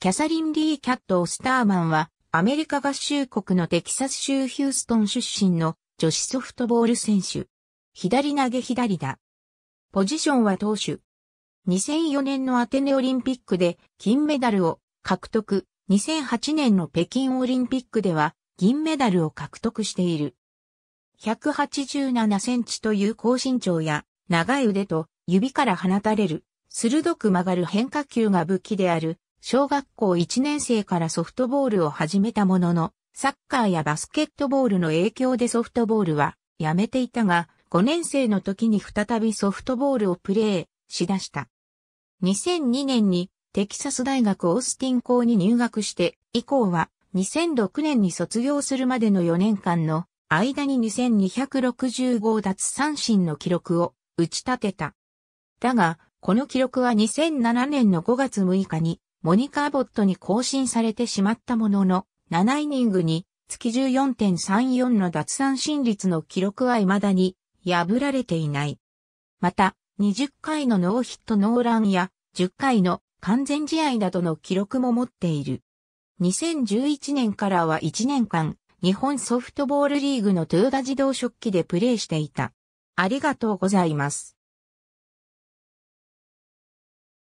キャサリン・リー・キャット・オスターマンは、アメリカ合衆国のテキサス州ヒューストン出身の女子ソフトボール選手。左投げ左だ。ポジションは投手。2004年のアテネオリンピックで金メダルを獲得。2008年の北京オリンピックでは銀メダルを獲得している。187センチという高身長や長い腕と指から放たれる鋭く曲がる変化球が武器である小学校1年生からソフトボールを始めたものの、サッカーやバスケットボールの影響でソフトボールはやめていたが、5年生の時に再びソフトボールをプレーしだした。2002年にテキサス大学オースティン校に入学して、以降は2006年に卒業するまでの4年間の間に2265奪三振の記録を打ち立てた。だが、この記録は2007年の5月6日にモニカ・アボットに更新されてしまったものの、7イニングに月14.34の脱三振率の記録は未だに破られていない。また、20回のノーヒットノーランや10回の完全試合などの記録も持っている。2011年からは1年間、日本ソフトボールリーグの豊田自動食器でプレーしていた。ありがとうございます。